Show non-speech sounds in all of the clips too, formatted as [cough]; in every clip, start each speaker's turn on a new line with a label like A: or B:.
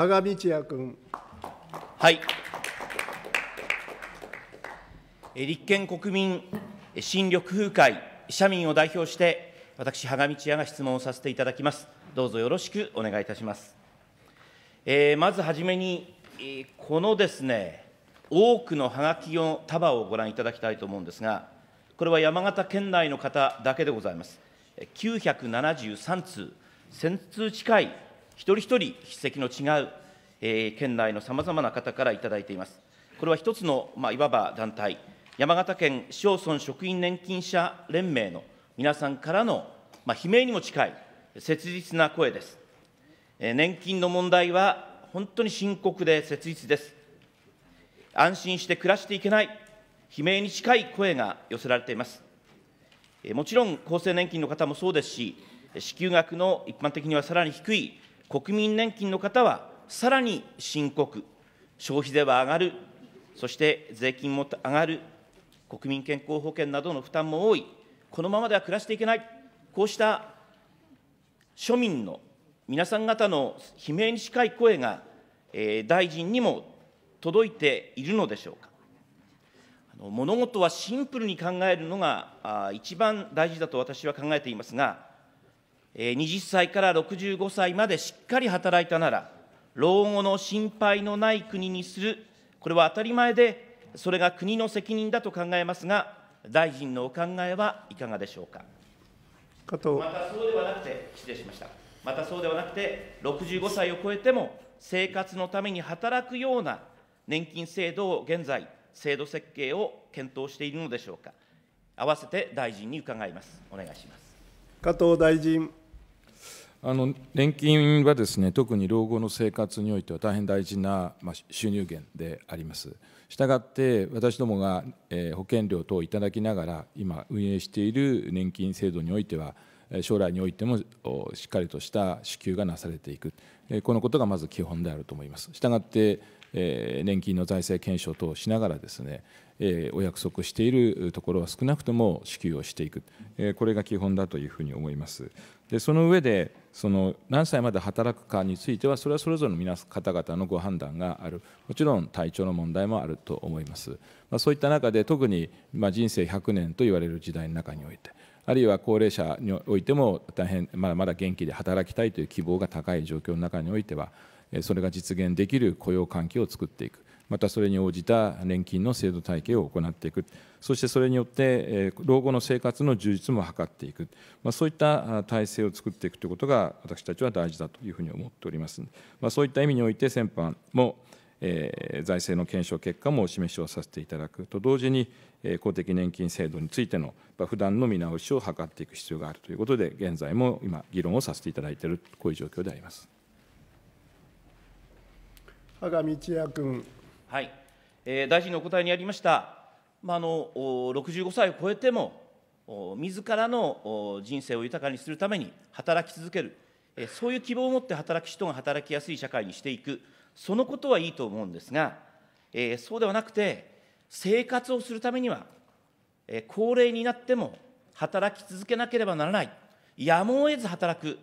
A: 羽賀道也君。はい。え立憲国民新緑風会社民を代表して、私、羽賀道也が質問をさせていただきます。どうぞよろしくお願いいたします。えー、まずはじめに、このですね、多くのはがきの束をご覧いただきたいと思うんですが、これは山形県内の方だけでございます。973通、1000通近い一人一人筆跡の違う、えー、県内のさまざまな方から頂いています。これは一つの、まあ、いわば団体、山形県市町村職員年金者連盟の皆さんからの、まあ、悲鳴にも近い切実な声です。えー、年金の問題は本当に深刻で切実です。安心して暮らしていけない、悲鳴に近い声が寄せられています。もちろん厚生年金の方もそうですし、支給額の一般的にはさらに低い国民年金の方はさらに深刻、消費税は上がる、そして税金も上がる、国民健康保険などの負担も多い、このままでは暮らしていけない、こうした庶民の皆さん方の悲鳴に近い声が、えー、大臣にも届いているのでしょうか。物事はシンプルに考えるのが一番大事だと私は考えていますが、20歳から65歳までしっかり働いたなら、老後の心配のない国にする、これは当たり前で、それが国の責任だと考えますが、大臣のお考えはいかがでしょうか。またそうではなくて、失礼しました。またそうではなくて、65歳を超えても生活のために働くような年金制度を現在、制度設計を検討しているのでしょうか。併せて大臣に伺います。お願
B: いします。加藤大臣。
C: あの年金はですね特に老後の生活においては大変大事な、ま収入源であります。したがって私どもが、え保険料等をいただきながら今運営している年金制度においては将来においてもしっかりとした支給がなされていくこのことがまず基本であると思います。したがって年金の財政検証等をしながらですね、お約束しているところは少なくとも支給をしていく、これが基本だというふうに思います。でその上でその何歳まで働くかについてはそれはそれぞれの皆方々のご判断があるもちろん体調の問題もあると思います、まあ、そういった中で特に、まあ、人生100年と言われる時代の中においてあるいは高齢者においても大変まだまだ元気で働きたいという希望が高い状況の中においてはそれが実現できる雇用環境を作っていく、またそれに応じた年金の制度体系を行っていく、そしてそれによって老後の生活の充実も図っていく、まあ、そういった体制を作っていくということが、私たちは大事だというふうに思っております。まあ、そういった意味において先般もえ財政の検証結果もお示しをさせていただくと同時に、え公的年金制度についての普段の見直しを図っていく必要があるということで、現在も今、議論をさせていただいている、こういう状況であります。
B: 我が道也君。はい、えー、大臣のお答
A: えにありました、まあ、あの65歳を超えても、自らの人生を豊かにするために働き続ける、えー、そういう希望を持って働く人が働きやすい社会にしていく、そのことはいいと思うんですが、えー、そうではなくて、生活をするためには、えー、高齢になっても働き続けなければならない、やむを得ず働く、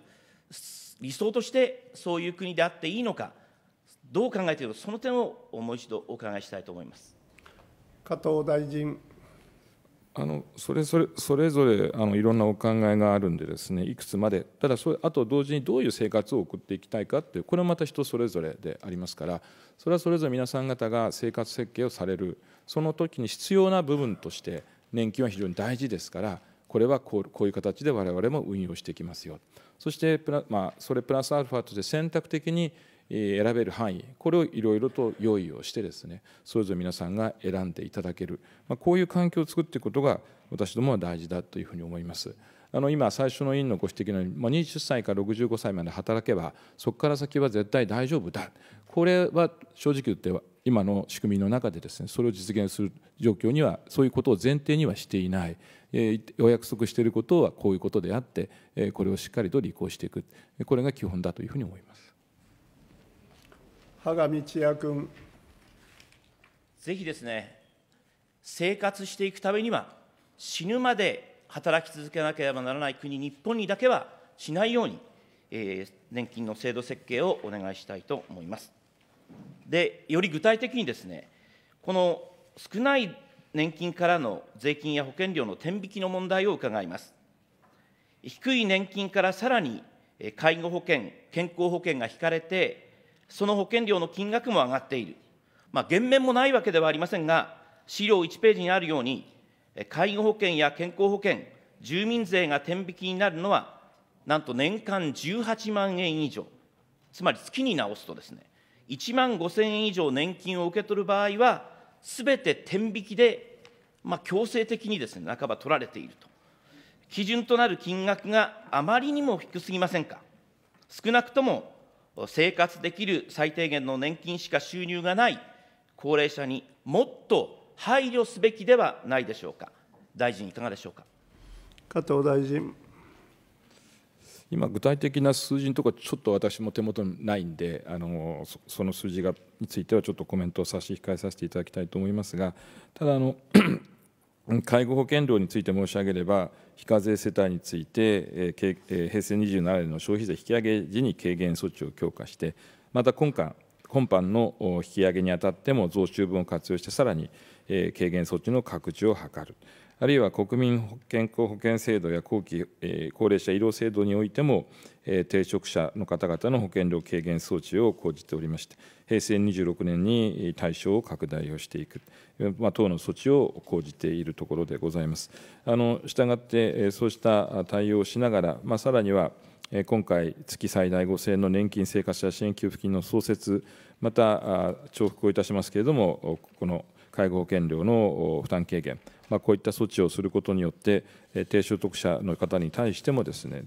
A: 理想としてそういう国であっていいのか。どう考えているか、その点をもう一度お伺いしたいと思います
B: 加藤大臣。
C: あのそれそれそれぞれあのいろんなお考えがあるんでですねいくつまでただそれあと同時にどういう生活を送っていきたいかっていうこれはまた人それぞれでありますからそれはそれぞれ皆さん方が生活設計をされるその時に必要な部分として年金は非常に大事ですからこれはこうこういう形で我々も運用していきますよそしてまあ、それプラスアルファとして選択的に選べる範囲これをいろいろと用意をしてですねそれぞれ皆さんが選んでいただける、まあ、こういう環境を作っていくことが私どもは大事だというふうに思います。あの今最初の委員のご指摘のように、まあ、20歳から65歳まで働けばそこから先は絶対大丈夫だこれは正直言って今の仕組みの中でですねそれを実現する状況にはそういうことを前提にはしていない、えお約束していることはこういうことであって、えこれをしっかりと履行していくこれが基本だというふうに思います。
B: 上千也君。ぜひですね、
A: 生活していくためには、死ぬまで働き続けなければならない国、日本にだけはしないように、えー、年金の制度設計をお願いしたいと思います。で、より具体的にですね、この少ない年金からの税金や保険料の転引きの問題を伺います。低い年金からさらに介護保険、健康保険が引かれて、その保険料の金額も上がっている。まあ、減免もないわけではありませんが、資料1ページにあるように、介護保険や健康保険、住民税が天引きになるのは、なんと年間18万円以上、つまり月に直すとですね、1万5000円以上年金を受け取る場合は、すべて天引きで、まあ、強制的にですね、半ば取られていると。基準となる金額があまりにも低すぎませんか。少なくとも生活できる最低限の年金しか収入がない高齢者にもっと配慮すべきではないでしょうか。大臣、いかがでしょうか。
B: 加藤大臣。
C: 今、具体的な数字のところ、ちょっと私も手元にないんで、あのその数字がについては、ちょっとコメントを差し控えさせていただきたいと思いますが、ただあの介護保険料について申し上げれば、非課税世帯について、平成27年の消費税引き上げ時に軽減措置を強化して、また今般今般の引き上げにあたっても、増収分を活用して、さらに軽減措置の拡充を図る。あるいは国民健康保険制度や後期、高齢者医療制度においても、定職者の方々の保険料軽減装置を講じておりまして、平成26年に対象を拡大をしていく、等の措置を講じているところでございます。あの従って、そうした対応をしながら、まあ、さらには、今回、月最大5000円の年金生活者支援給付金の創設、また重複をいたしますけれども、この介護保険料の負担軽減、まあ、こういった措置をすることによって、低所得者の方に対してもですね、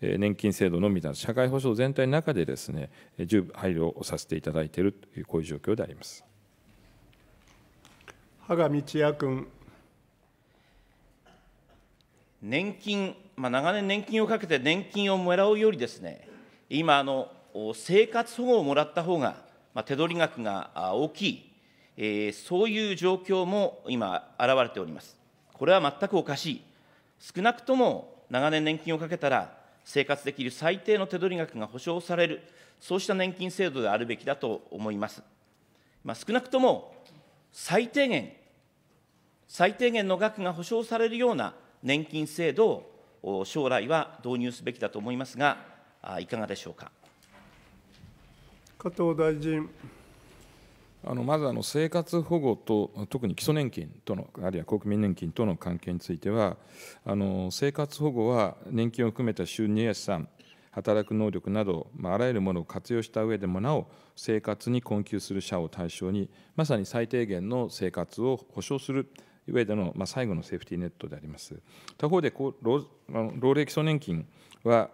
C: 年金制度のみなら社会保障全体の中でですね、十分配慮をさせていただいているという、こういう状況であります。
B: 羽賀道也君。年金、
A: まあ、長年年金をかけて年金をもらうよりですね、今あの、生活保護をもらった方が、まあ、手取り額が大きい、えー、そういう状況も今、現れております。これは全くおかしい。少なくとも長年年金をかけたら、生活できる最低の手取り額が保障される、そうした年金制度であるべきだと思います。まあ、少なくとも最低限、最低限の額が保障されるような年金制度を将来は導入すべきだと思いますが、いかがでしょうか。
B: 加藤大臣。
C: あのまずあの生活保護と特に基礎年金とのあるいは国民年金との関係についてはあの生活保護は年金を含めた収入や資産働く能力など、まあ、あらゆるものを活用した上でもなお生活に困窮する者を対象にまさに最低限の生活を保障する上での、まあ、最後のセーフティーネットであります他方でこう老齢基礎年金は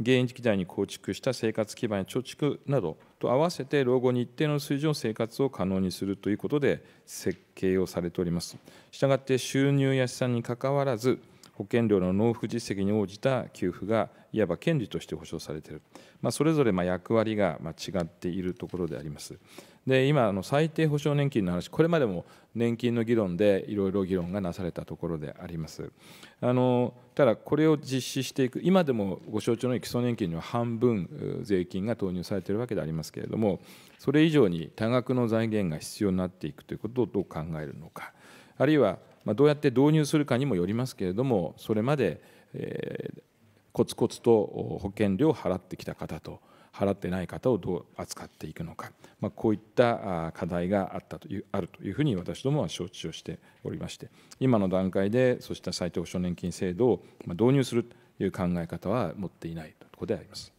C: 現役時代に構築した生活基盤や貯蓄などと合わせて老後に一定の水準の生活を可能にするということで設計をされております。したがって収入や資産にかかわらず保険料の納付実績に応じた給付がいわば権利として保障されている、まあ、それぞれま役割がま違っているところであります。で今の最低保障年金の話これまでも年金の議論でいろいろ議論がなされたところでありますあのただこれを実施していく今でもご承知の基礎年金には半分税金が投入されているわけでありますけれどもそれ以上に多額の財源が必要になっていくということをどう考えるのかあるいはまどうやって導入するかにもよりますけれどもそれまで、えー、コツコツと保険料を払ってきた方と払ってない方をどう扱っていくのか、まあ、こういった課題があったというあるというふうに私どもは承知をしておりまして今の段階でそうした最低保障年金制度を導入するという考え方は持っていないところであります。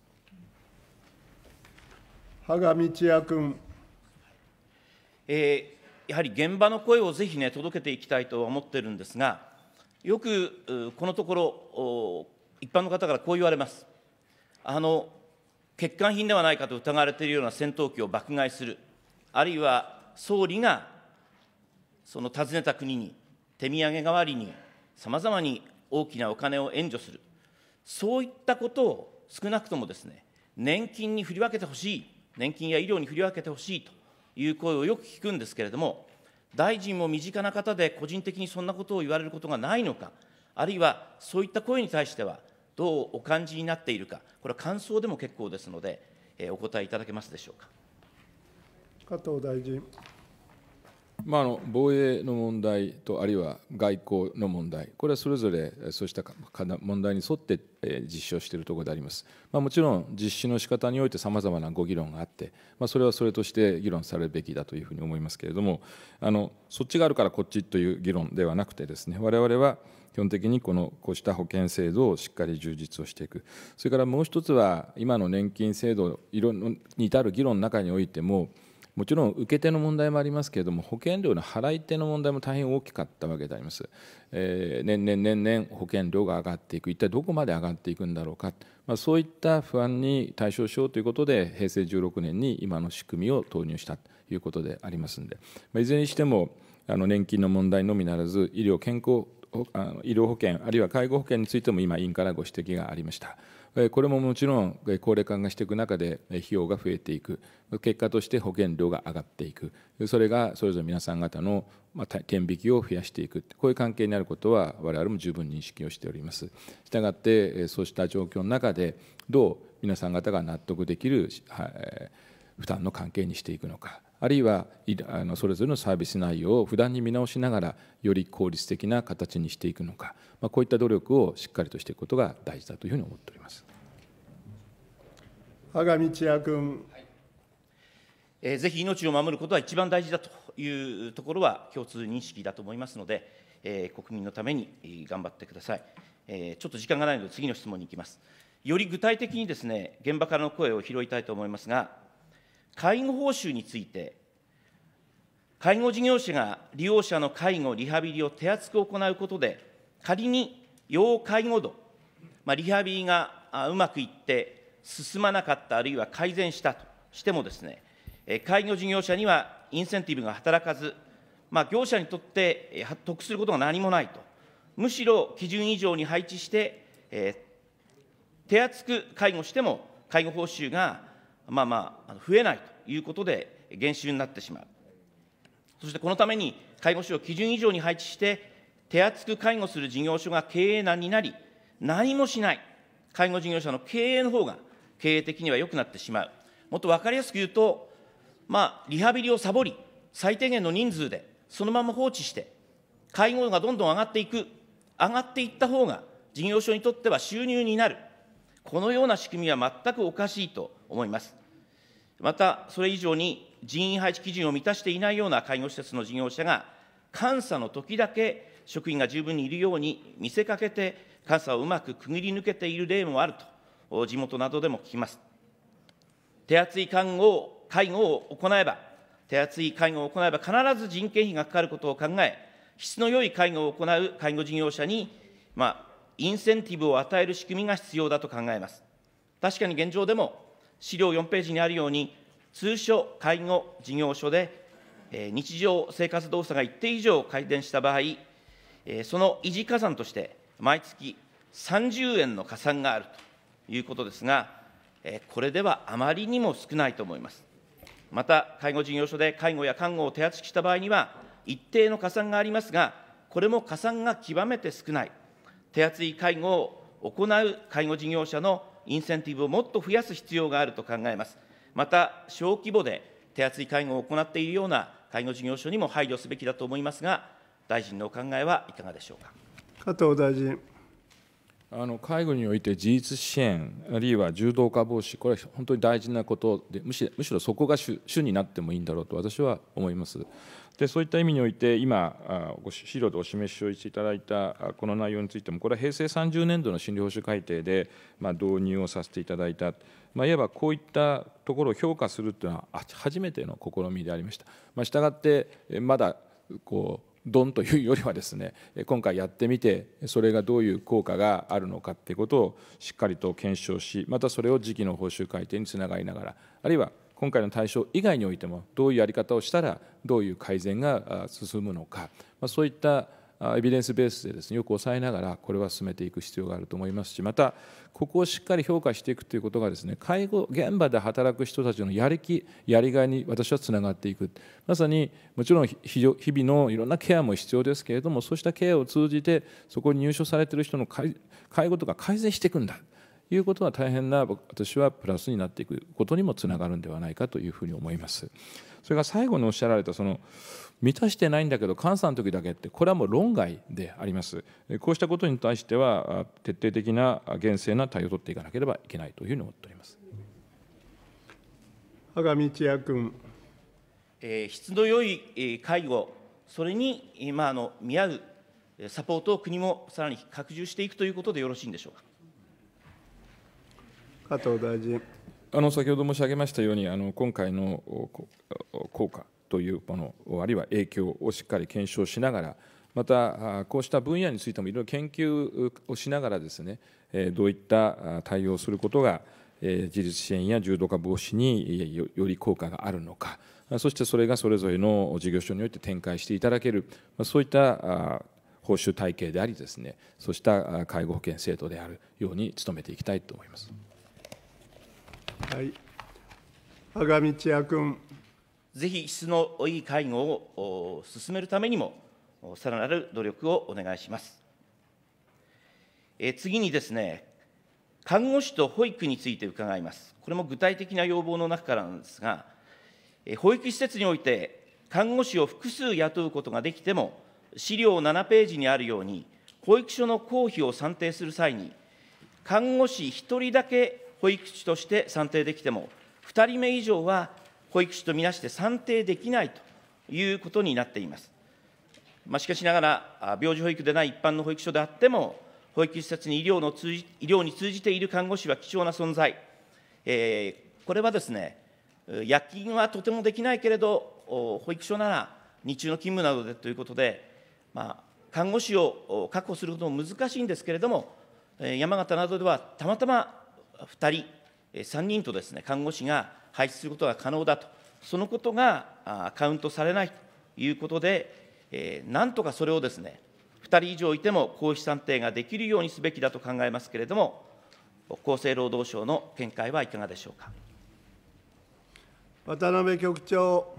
B: 羽賀道也君、えーやはり現場の声をぜ
A: ひね、届けていきたいと思ってるんですが、よくこのところ、一般の方からこう言われます。あの欠陥品ではないかと疑われているような戦闘機を爆買いする、あるいは総理がその訪ねた国に手土産代わりにさまざまに大きなお金を援助する、そういったことを少なくともですね、年金に振り分けてほしい、年金や医療に振り分けてほしいという声をよく聞くんですけれども、大臣も身近な方で個人的にそんなことを言われることがないのか、あるいはそういった声に対しては、どうお感じになっているか、これは感想でも結構ですので、お答えいただけます
C: でしょうか。
B: 加藤大臣。
C: まあ、あの防衛の問題とあるいは外交の問題、これはそれぞれそうした問題に沿って実施をしているところであります。まあ、もちろん実施の仕方においてさまざまなご議論があって、まあ、それはそれとして議論されるべきだというふうに思いますけれども、あのそっちがあるからこっちという議論ではなくてですね、我々は基本的にこのこうした保険制度をしっかり充実をしていく、それからもう一つは、今の年金制度、に至る議論の中においても、もちろん受け手の問題もありますけれども保険料の払い手の問題も大変大きかったわけであります、えー、年々年々保険料が上がっていく一体どこまで上がっていくんだろうか、まあ、そういった不安に対処しようということで平成16年に今の仕組みを投入したということでありますので、まあ、いずれにしてもあの年金の問題のみならず医療健康医療保険あるいは介護保険についても今委員からご指摘がありました。これももちろん高齢化がしていく中で費用が増えていく結果として保険料が上がっていくそれがそれぞれ皆さん方の天引きを増やしていくこういう関係になることは我々も十分認識をしておりますしたがってそうした状況の中でどう皆さん方が納得できる負担の関係にしていくのかあるいはあのそれぞれのサービス内容を不断に見直しながらより効率的な形にしていくのか、まあ、こういった努力をしっかりとしていくことが大事だというふうに思っております。
B: 阿賀道也君、はい
A: えー、ぜひ命を守ることは一番大事だというところは共通認識だと思いますので、えー、国民のために頑張ってください、えー、ちょっと時間がないので次の質問に行きますより具体的にですね現場からの声を拾いたいと思いますが介護報酬について、介護事業者が利用者の介護・リハビリを手厚く行うことで、仮に要介護度、まあ、リハビリがうまくいって進まなかった、あるいは改善したとしてもですね、介護事業者にはインセンティブが働かず、まあ、業者にとって得することが何もないと、むしろ基準以上に配置して、えー、手厚く介護しても、介護報酬がまあまあ、増えないということで、減収になってしまう。そしてこのために、介護士を基準以上に配置して、手厚く介護する事業所が経営難になり、何もしない介護事業者の経営の方が経営的には良くなってしまう。もっと分かりやすく言うと、まあ、リハビリをサボり、最低限の人数でそのまま放置して、介護がどんどん上がっていく、上がっていった方が事業所にとっては収入になる、このような仕組みは全くおかしいと思います。また、それ以上に人員配置基準を満たしていないような介護施設の事業者が、監査の時だけ職員が十分にいるように見せかけて、監査をうまくくぐり抜けている例もあると、地元などでも聞きます。手厚い看護を介護を行えば、手厚い介護を行えば必ず人件費がかかることを考え、質の良い介護を行う介護事業者に、まあ、インセンティブを与える仕組みが必要だと考えます。確かに現状でも資料4ページにあるように、通所介護事業所で、え日常生活動作が一定以上改善した場合、えその維持加算として、毎月30円の加算があるということですが、えこれではあまりにも少ないと思います。また、介護事業所で介護や看護を手厚くした場合には、一定の加算がありますが、これも加算が極めて少ない、手厚い介護を行う介護事業者のインセンティブをもっと増やす必要があると考えます。また、小規模で手厚い介護を行っているような介護事業所にも配慮すべきだと思いますが、大臣のお考えはいかがでしょうか。
C: 加藤大臣。あの介護において自立支援あるいは柔道化防止これは本当に大事なことでむしむしろそこが主主になってもいいんだろうと私は思います。でそういった意味において今ご資料でお示しをしていただいたこの内容についてもこれは平成30年度の診療報酬改定で、まあ、導入をさせていただいた、まあ、いわばこういったところを評価するというのは初めての試みでありました。まあ、したがってまだこうドンというよりはですね今回やってみてそれがどういう効果があるのかっていうことをしっかりと検証しまたそれを次期の報酬改定につながりながらあるいは今回の対象以外においてもどういうやり方をしたらどういう改善が進むのか、まそういったエビデンスベースでです、ね、よく抑えながらこれは進めていく必要があると思いますしまたここをしっかり評価していくということがです、ね、介護現場で働く人たちのやる気やりがいに私はつながっていくまさにもちろん日々のいろんなケアも必要ですけれどもそうしたケアを通じてそこに入所されている人の介護とか改善していくんだいうことは大変な私はプラスになっていくことにもつながるんではないかというふうに思います。それが最後におっしゃられたその満たしてないんだけど監査の時だけってこれはもう論外でありますこうしたことに対しては徹底的な厳正な対応を取っていかなければいけないというふうに思っております羽
B: 賀道也君、えー、質の良い介護それに、
A: 今あ、あの見合うサポートを国もさらに拡充していくということでよろしいんでしょうか。
C: 加藤大臣。あの先ほど申し上げましたように、あの今回の効果というもの、あるいは影響をしっかり検証しながら、またこうした分野についてもいろいろ研究をしながらですね、どういった対応をすることが、自立支援や重度化防止により効果があるのか、そしてそれがそれぞれの事業所において展開していただける、そういった報酬体系でありですね、そうした介護保険制度であるように努めていきたいと思います。
B: はい。阿賀道也君。
A: ぜひ質のいい介護を進めるためにも、さらなる努力をお願いします。え次にですね、看護師と保育について伺います。これも具体的な要望の中からなんですが、え保育施設において、看護師を複数雇うことができても、資料7ページにあるように、保育所の公費を算定する際に、看護師1人だけ保育士として算定できても、2人目以上は保育士とみなして算定できないということになっています。まあ、しかしながら、病児保育でない一般の保育所であっても、保育施設に医療の通じ医療に通じている看護師は貴重な存在、えー、これはですね、夜勤はとてもできないけれど、保育所なら日中の勤務などでということで、まあ、看護師を確保することも難しいんですけれども、山形などではたまたま2人、3人とですね看護師が配置することが可能だと、そのことがカウントされないということで、なんとかそれをですね2人以上いても公費算定ができるようにすべきだと考えますけれども、厚生労働省の見解はいかがでしょうか。
B: 渡辺局長。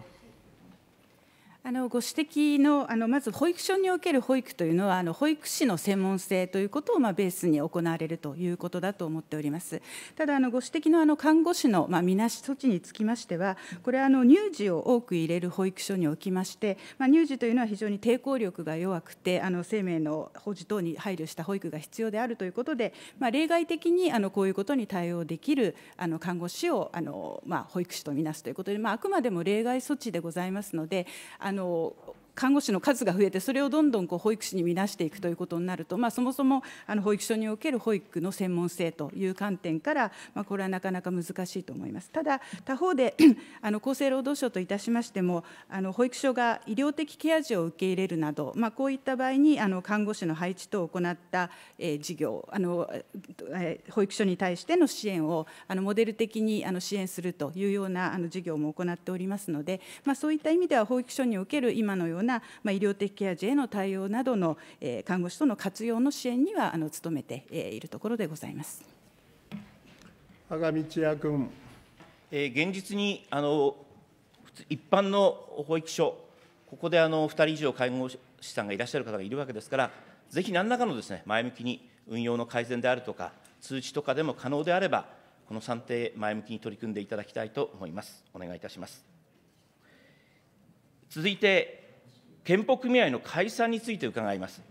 D: あのご指摘のあのまず保育所における保育というのはあの保育士の専門性ということをまあベースに行われるということだと思っております。ただあのご指摘のあの看護師のまあみなし措置につきましては、これはあの乳児を多く入れる保育所におきまして、まあ乳児というのは非常に抵抗力が弱くてあの生命の保持等に配慮した保育が必要であるということで、まあ例外的にあのこういうことに対応できるあの看護師をあのまあ保育士とみなすということで、まああくまでも例外措置でございますので、あのの看護師の数が増えてそれをどんどんこう保育士に見なしていくということになると、まあ、そもそもあの保育所における保育の専門性という観点から、まあ、これはなかなか難しいと思います。ただ他方で [clears throat] あの厚生労働省といたしましてもあの保育所が医療的ケア児を受け入れるなど、まあ、こういった場合にあの看護師の配置等を行った、えー、事業あの、えー、保育所に対しての支援をあのモデル的にあの支援するというようなあの事業も行っておりますので、まあ、そういった意味では保育所における今のようなな、まあ、医療的ケア児への対応などの、えー、看護師との活用の支援にはあの努めて、えー、いるところでございます。
B: 阿賀道也君。えー、現実にあ
A: の一般の保育所、ここであの2人以上介護士さんがいらっしゃる方がいるわけですから、ぜひ何らかのです、ね、前向きに運用の改善であるとか、通知とかでも可能であれば、この算定、前向きに取り組んでいただきたいと思います。お願いいたします。続いて、健保組合の解散について伺います。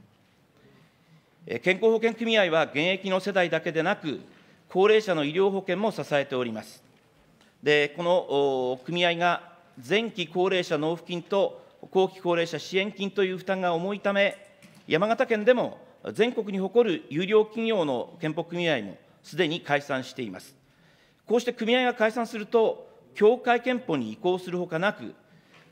A: 健康保険組合は現役の世代だけでなく、高齢者の医療保険も支えております。で、この組合が前期高齢者納付金と後期高齢者支援金という負担が重いため、山形県でも全国に誇る有料企業の健保組合もすでに解散しています。こうして組合が解散すると、協会憲法に移行するほかなく、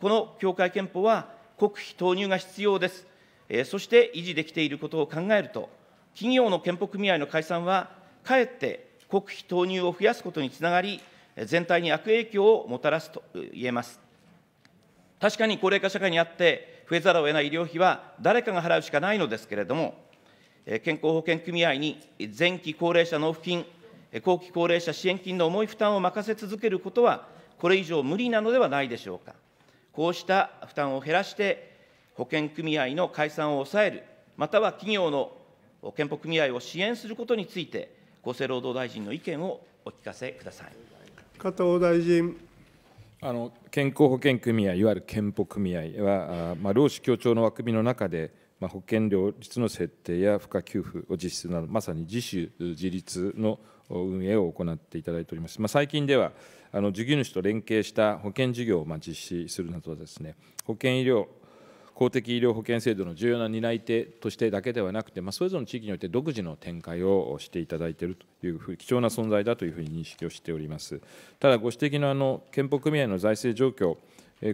A: この協会憲法は国費投入が必要です。えそして維持できていることを考えると、企業の憲法組合の解散は、かえって国費投入を増やすことにつながり、全体に悪影響をもたらすと言えます。確かに高齢化社会にあって、増えざるを得ない医療費は誰かが払うしかないのですけれども、健康保険組合に前期高齢者納付金、後期高齢者支援金の重い負担を任せ続けることは、これ以上無理なのではないでしょうか。こうした負担を減らして、保険組合の解散を抑える、または企業の健保組合を支援することについて、厚生労働大臣の意見をお聞かせください
C: 加藤大臣。あの健康保険組合、いわゆる健保組合は、あまあ、労使協調の枠組みの中で、まあ、保険料率の設定や付加給付を実施するなど、まさに自主自立の運営を行っていただいております。まあ、最近ではあの事業主と連携した保険事業をまあ実施するなどですね保険医療公的医療保険制度の重要な担い手としてだけではなくて、まあ、それぞれの地域において独自の展開をしていただいているというふう貴重な存在だというふうに認識をしております。ただ、ご指摘のあの憲法組合の財政状況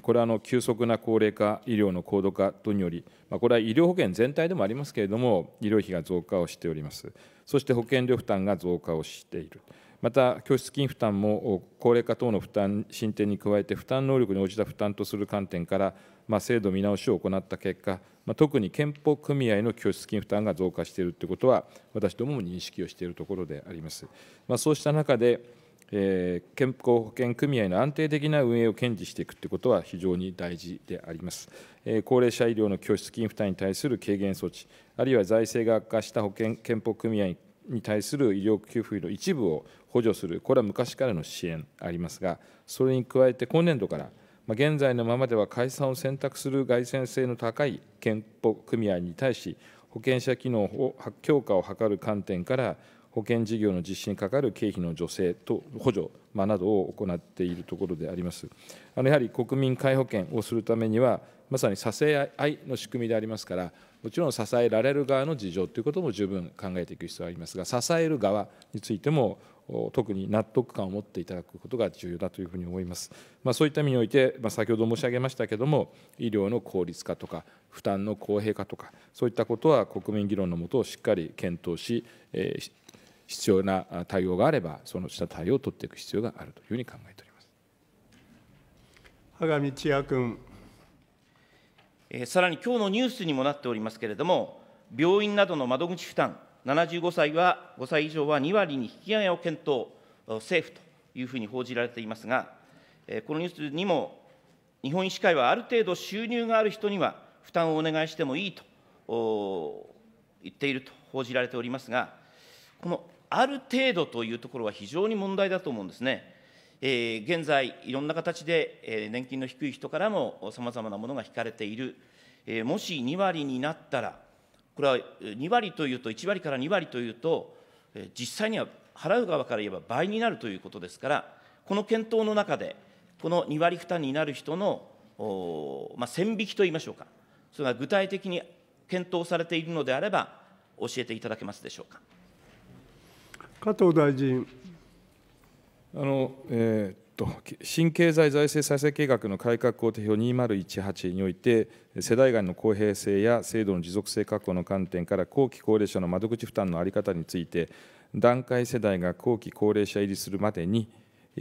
C: これはあの急速な高齢化、医療の高度化等により、これは医療保険全体でもありますけれども、医療費が増加をしております、そして保険料負担が増加をしている。また拠出金負担も高齢化等の負担進展に加えて負担能力に応じた負担とする観点から、まあ、制度見直しを行った結果、まあ、特に憲法組合の拠出金負担が増加しているということは私どもも認識をしているところであります、まあ、そうした中でえー、健康保険組合の安定的な運営を堅持していくということは非常に大事であります。えー、高齢者医療の拠出金負担に対する軽減措置、あるいは財政が悪化した保険健保組合に対する医療給付費の一部を補助する、これは昔からの支援ありますが、それに加えて今年度から、まあ、現在のままでは解散を選択する外線性の高い健保組合に対し、保険者機能を強化を図る観点から、保険事業の実施にかかる経費の助成と補助、まなどを行っているところであります。あのやはり国民皆保険をするためには、まさに支え合いの仕組みでありますから、もちろん支えられる側の事情ということも十分考えていく必要がありますが、支える側についても、特に納得感を持っていただくことが重要だというふうに思います。まあ、そういった意味において、まあ、先ほど申し上げましたけども、医療の効率化とか、負担の公平化とか、そういったことは国民議論のもとをしっかり検討し、えー必要な対応があれば、そのした対応を取っていく必要があるというふうに考えております
B: 羽上千也君。
A: えさらに今日のニュースにもなっておりますけれども、病院などの窓口負担、75歳は5歳以上は2割に引き上げを検討、政府というふうに報じられていますが、えこのニュースにも、日本医師会はある程度収入がある人には負担をお願いしてもいいと言っていると報じられておりますが、このある程度というところは非常に問題だと思うんですね。えー、現在、いろんな形で、えー、年金の低い人からもさまざまなものが引かれている、えー、もし2割になったら、これは2割というと、1割から2割というと、えー、実際には払う側から言えば倍になるということですから、この検討の中で、この2割負担になる人の、まあ、線引きといいましょうか、それが具体的に検討されているのであれば、教えていただけますでしょうか。
B: 加藤大臣。
C: あのえー新経済財政再生計画の改革工程表2018において、世代間の公平性や制度の持続性確保の観点から、後期高齢者の窓口負担の在り方について、団塊世代が後期高齢者入りするまでに、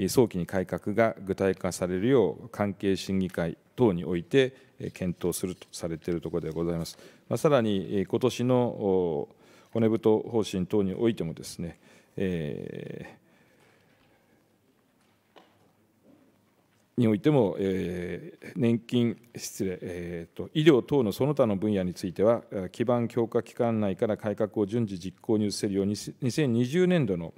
C: 早期に改革が具体化されるよう、関係審議会等において検討するとされているところでございます。さらに今年の骨太方針等においてもですね、えー、においても、えー、年金、失礼、えーと、医療等のその他の分野については、基盤強化期間内から改革を順次実行に移せるように、2020年度の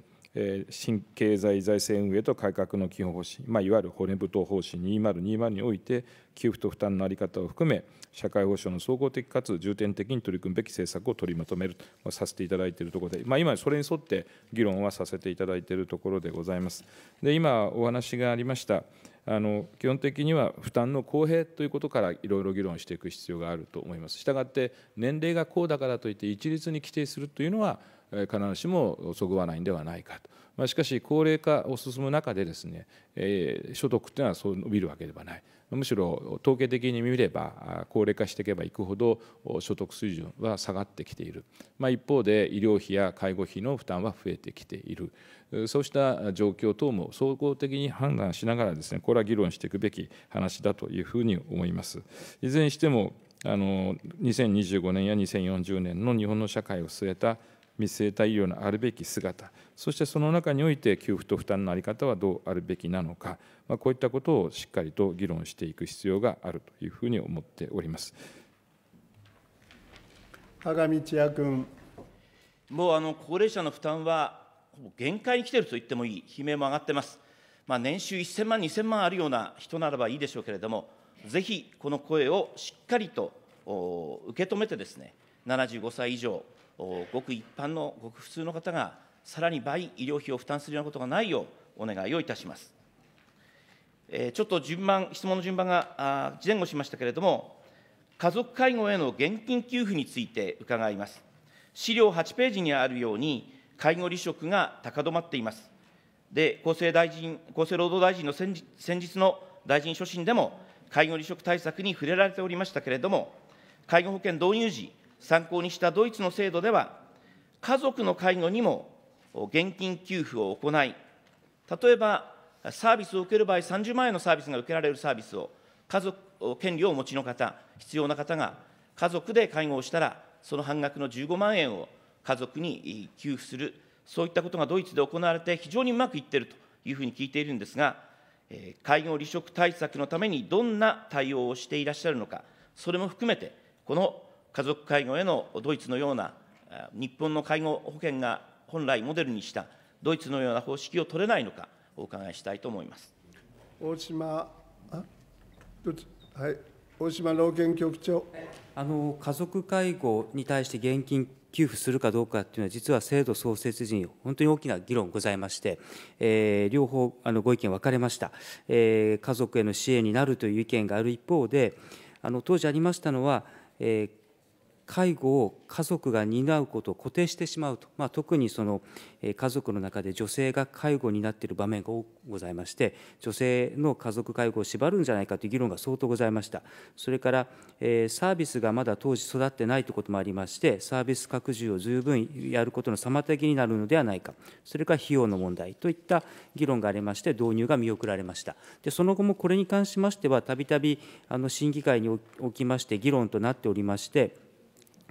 C: 新経済財政運営と改革の基本方針、まあ、いわゆる骨太方針2020において、給付と負担の在り方を含め、社会保障の総合的かつ重点的に取り組むべき政策を取りまとめるとさせていただいているところで、まあ、今、それに沿って議論はさせていただいているところでございます。で今お話がありましたあの基本的には負担の公平ということからいろいろ議論していく必要があると思います。したがって年齢がこうだからといって一律に規定するというのは必ずしもそぐわないんではないかと。まあ、しかし高齢化を進む中でですね、えー、所得というのはそう伸びるわけではないむしろ統計的に見れば高齢化していけばいくほど所得水準は下がってきている、まあ、一方で医療費や介護費の負担は増えてきているそうした状況等も総合的に判断しながらですねこれは議論していくべき話だというふうに思います。いずれにしてもあの2025年や2040年の日本の社会を据えた見据えた医療のあるべき姿、そしてその中において給付と負担の在り方はどうあるべきなのか、まあ、こういったことをしっかりと議論していく必要があるというふうに思っております。
B: 羽賀道也君もうあの高齢者の負担は
A: 限界に来ていると言ってもいい、悲鳴も上がってます。まあ、年収1000万、2000万あるような人ならばいいでしょうけれども、ぜひこの声をしっかりと受け止めてですね、75歳以上、ごく一般の、ごく普通の方が、さらに倍医療費を負担するようなことがないよう、お願いをいたします。ちょっと順番、質問の順番が前後しましたけれども、家族介護への現金給付について伺います。資料8ページにあるように、介護離職が高止まっています。で、厚生大臣厚生労働大臣の先日の大臣所信でも、介護離職対策に触れられておりましたけれども、介護保険導入時、参考にしたドイツの制度では、家族の介護にも現金給付を行い、例えばサービスを受ける場合、30万円のサービスが受けられるサービスを、家族権利をお持ちの方、必要な方が、家族で介護をしたら、その半額の15万円を家族に給付する、そういったことがドイツで行われて、非常にうまくいっているというふうに聞いているんですが、介護離職対策のためにどんな対応をしていらっしゃるのか、それも含めて、この家族介護へのドイツのような、日本の介護保険が本来モデルにしたドイツのような方式を取れないのか、お伺いしたいと思います
B: 大島はい、大島老健局長
E: あの。家族介護に対して現金給付するかどうかというのは、実は制度創設時に本当に大きな議論ございまして、えー、両方あのご意見分かれました、えー、家族への支援になるという意見がある一方で、あの当時ありましたのは、えー介護を家族が担うことを固定してしまうと、まあ、特にその家族の中で女性が介護になっている場面が多くございまして女性の家族介護を縛るんじゃないかという議論が相当ございましたそれから、えサービスがまだ当時育ってないということもありましてサービス拡充を十分やることの妨げになるのではないかそれから費用の問題といった議論がありまして導入が見送られましたでその後もこれに関しましてはたびたび審議会におきまして議論となっておりまして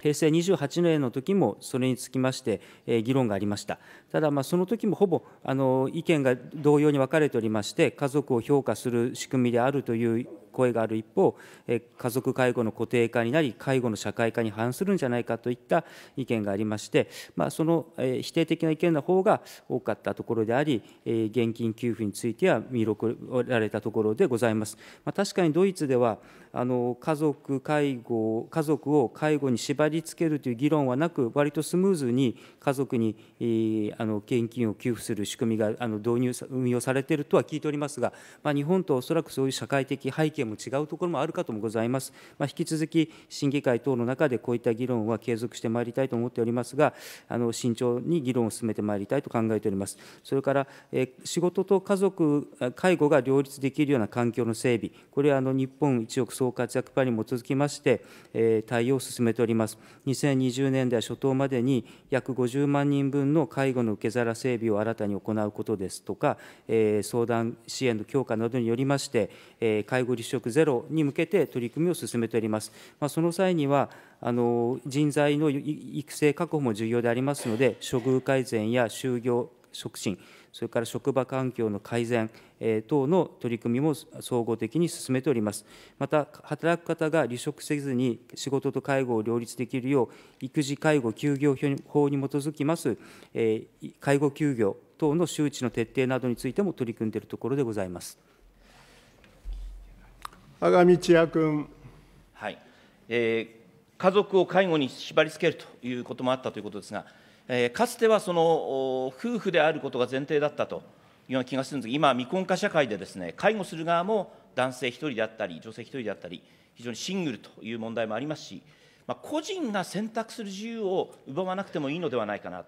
E: 平成28年の時もそれにつきまして、え議論がありました。ただ、まあ、その時もほぼあの意見が同様に分かれておりまして、家族を評価する仕組みであるという声がある一方、家族介護の固定化になり、介護の社会化に反するんじゃないかといった意見がありまして、まその否定的な意見の方が多かったところであり、現金給付については見送られたところでございます。まあ、確かにドイツではあの家族介護、家族を介護に縛りつけるという議論はなく、割とスムーズに家族に、えー、あの現金を給付する仕組みがあの導入、運用されているとは聞いておりますが、まあ、日本とおそらくそういう社会的背景見も違うところもあるかともございます。まあ、引き続き、審議会等の中でこういった議論は継続してまいりたいと思っておりますが、あの慎重に議論を進めてまいりたいと考えております。それから、え仕事と家族、介護が両立できるような環境の整備、これはあの日本一億総活躍パに基づきまして、え対応を進めております。2020年代初頭までに約50万人分の介護の受け皿整備を新たに行うことですとか、え相談支援の強化などによりまして、え介護履食ゼロに向けて取り組みを進めております。まあ、その際にはあの人材の育成確保も重要でありますので、処遇改善や就業促進、それから職場環境の改善等の取り組みも総合的に進めております。また、働く方が離職せずに仕事と介護を両立できるよう、育児介護休業法に基づきます、介護休業等の周知の徹底などについても取り組んでいるところでございます。阿千也君。はい、えー、家族を介
A: 護に縛りつけるということもあったということですが、えー、かつてはその夫婦であることが前提だったというような気がするんですが、今、未婚化社会でですね介護する側も男性1人であったり、女性1人であったり、非常にシングルという問題もありますし、まあ、個人が選択する自由を奪わなくてもいいのではないかな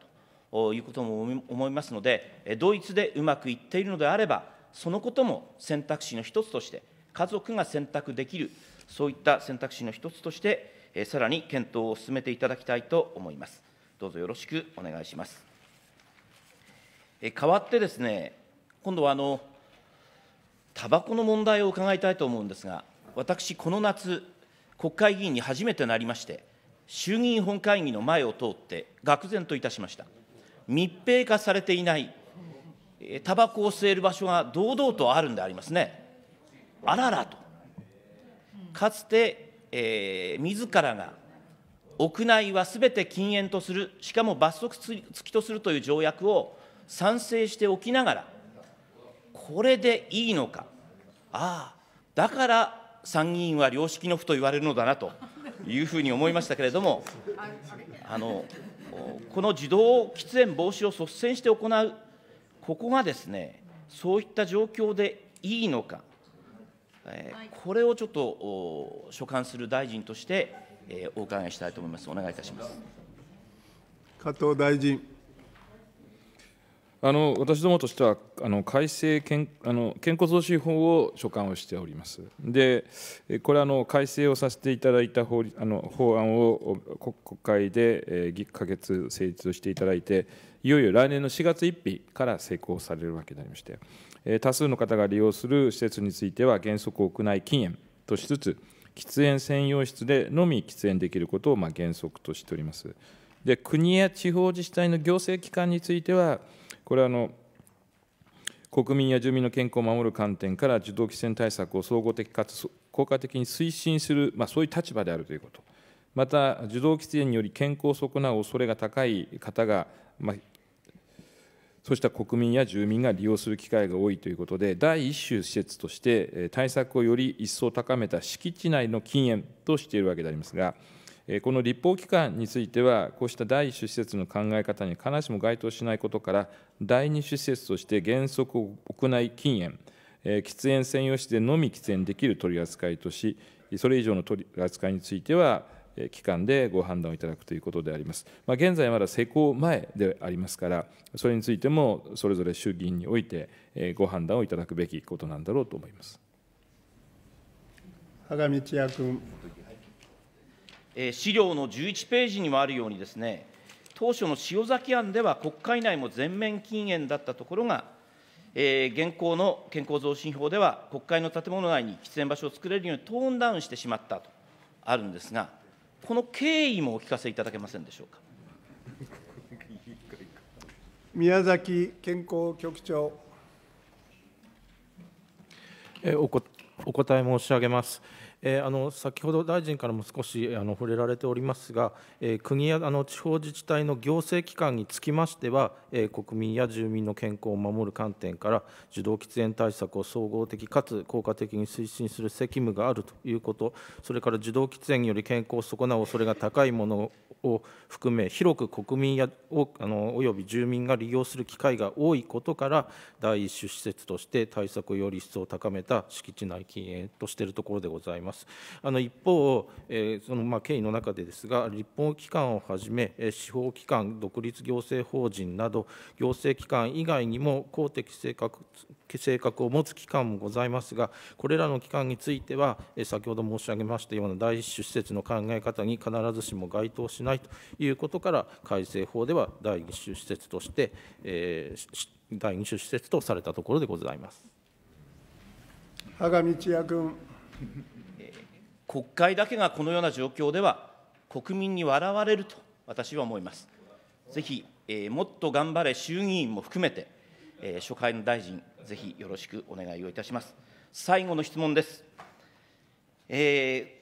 A: ということも思いますので、ドイツでうまくいっているのであれば、そのことも選択肢の一つとして、家族が選択できる、そういった選択肢の一つとして、えさらに検討を進めていただきたいと思います。どうぞよろしくお願いします。え変わってですね、今度はあのタバコの問題を伺いたいと思うんですが、私、この夏、国会議員に初めてなりまして、衆議院本会議の前を通って、愕然といたしました。密閉化されていない、タバコを吸える場所が堂々とあるんでありますね。あららとかつて、えー、自らが屋内はすべて禁煙とするしかも罰則付きとするという条約を賛成しておきながらこれでいいのかああだから参議院は良識の府と言われるのだなというふうに思いましたけれどもあのこの児童喫煙防止を率先して行うここがですねそういった状況でいいのかこれをちょっと所管する大臣として、えお伺いしたいと思いま
C: す。お願いいたします。
B: 加藤大臣。
C: あの私どもとしては、あの改正健あの健康増進法を所管をしております。で、これあの、改正をさせていただいた法あの法案を国会で、えー、可決、成立していただいて、いよいよ来年の4月1日から施行されるわけでありまして、多数の方が利用する施設については、原則屋内禁煙としつつ、喫煙専用室でのみ喫煙できることを原則としております。で国や地方自治体の行政機関については、これはあの国民や住民の健康を守る観点から、受動喫煙対策を総合的かつ効果的に推進する、まあ、そういう立場であるということ、また、受動喫煙により健康を損なう恐れが高い方が、まあ、そうした国民や住民が利用する機会が多いということで、第1種施設として、対策をより一層高めた敷地内の禁煙としているわけでありますが、この立法機関については、こうした第1種施設の考え方に必ずしも該当しないことから、第2種施設として原則を内禁煙、喫煙専用室でのみ喫煙できる取り扱いとし、それ以上の取り扱いについては、機関でご判断をいただくということであります。まあ、現在まだ施行前でありますから、それについてもそれぞれ衆議院においてご判断をいただくべきことなんだろうと思います。
B: 羽賀道也君。資料の11
A: ページにもあるようにですね、当初の塩崎案では国会内も全面禁煙だったところが、えー、現行の健康増進法では、国会の建物内に喫煙場所を作れるようにトーンダウンしてしまったとあるんですが、この経緯もお聞かせいただけませんでしょうか。
B: [laughs] 宮崎健康局長。
F: えおこお答え申し上げます。えー、あの先ほど大臣からも少しあの触れられておりますが、えー、国やあの地方自治体の行政機関につきましては、えー、国民や住民の健康を守る観点から、受動喫煙対策を総合的かつ効果的に推進する責務があるということ、それから受動喫煙により健康を損なう恐れが高いものを含め、広く国民やおあの及よび住民が利用する機会が多いことから、第一種施設として対策をより一層高めた敷地内禁煙としているところでございます。ます。あの一方、えー、そのまあ経緯の中でですが、立法機関をはじめ、司法機関、独立行政法人など、行政機関以外にも公的性格性格を持つ機関もございますが、これらの機関については、先ほど申し上げましたような第一種施設の考え方に必ずしも該当しないということから、改正法では第2種施設として、えー、第二種施設とされたところでございます。
B: 羽賀道也君。
A: 国会だけがこのような状況では、国民に笑われると私は思います。ぜひ、えー、もっと頑張れ衆議院も含めて、えー、初回の大臣、ぜひよろしくお願いをいたします。最後の質問です。え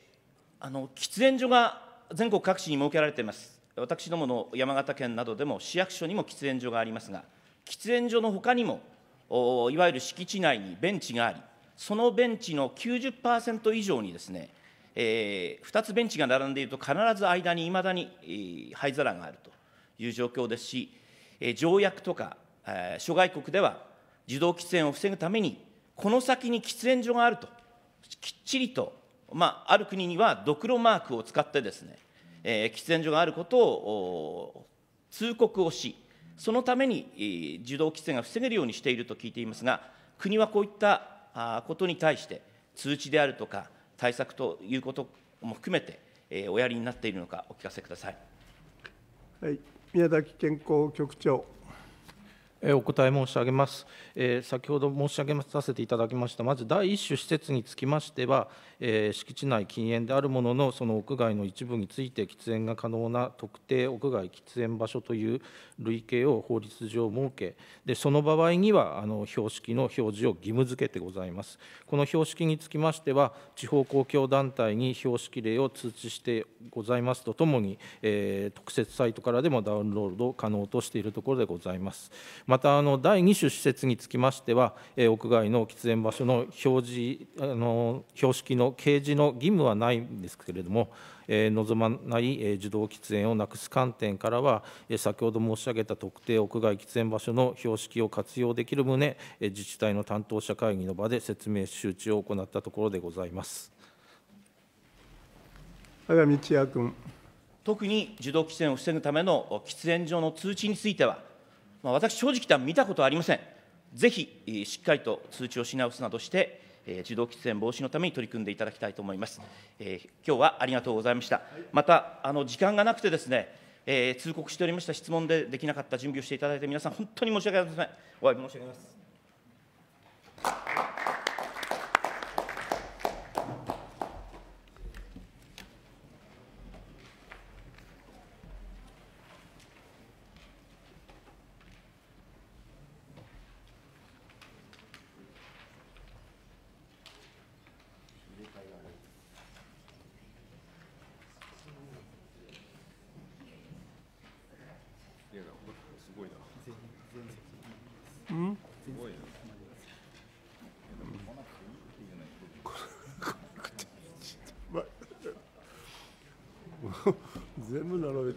A: ー、あの喫煙所が全国各地に設けられています。私どもの山形県などでも市役所にも喫煙所がありますが、喫煙所のほかにもお、いわゆる敷地内にベンチがあり、そのベンチの90%以上にですね、えー、2つベンチが並んでいると、必ず間にいまだに、えー、灰皿があるという状況ですし、えー、条約とか、えー、諸外国では、受動喫煙を防ぐために、この先に喫煙所があると、きっちりと、まあ、ある国にはドクロマークを使ってですね、えー、喫煙所があることを通告をし、そのために、えー、受動喫煙が防げるようにしていると聞いていますが、国はこういったことに対して、通知であるとか、対策ということも含めて、えー、おやりになっているのか、お聞かせくだ
B: さい。はい、宮崎健康局長。
F: お答え申し上げます。先ほど申し上げさせていただきました、まず第1種施設につきましては、敷地内禁煙であるものの、その屋外の一部について、喫煙が可能な特定屋外喫煙場所という類型を法律上設け、でその場合にはあの標識の表示を義務付けてございます。この標識につきましては、地方公共団体に標識例を通知してございますとともに、えー、特設サイトからでもダウンロード可能としているところでございます。またあの第2種施設につきましては、え屋外の喫煙場所の表示あの標識の掲示の義務はないんですけれども、え望まない、え受動喫煙をなくす観点からは、え先ほど申し上げた特定屋外喫煙場所の標識を活用できる旨、え自治体の担当者会議の場で説明周知を行ったところでございます。
B: 阿賀道也君特
A: に受動喫煙を防ぐための喫煙所の通知についてはまあ、私、正直では見たことありません。ぜひ、しっかりと通知をし直すなどして、えー、受動喫煙防止のために取り組んでいただきたいと思います。えー、今日はありがとうございました。また、あの時間がなくてですね、えー、通告しておりました質問でできなかった準備をしていただいて、皆さん、本当に申し訳ありません。お詫び申し上げます。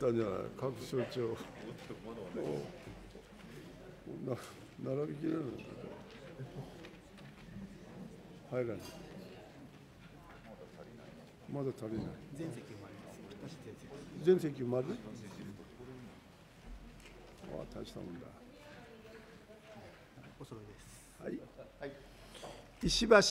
B: たんじゃない各省庁並びきれるの入らないまだ足りない全席埋ま全席埋まるああ大したもんだおいですはい、はい、石橋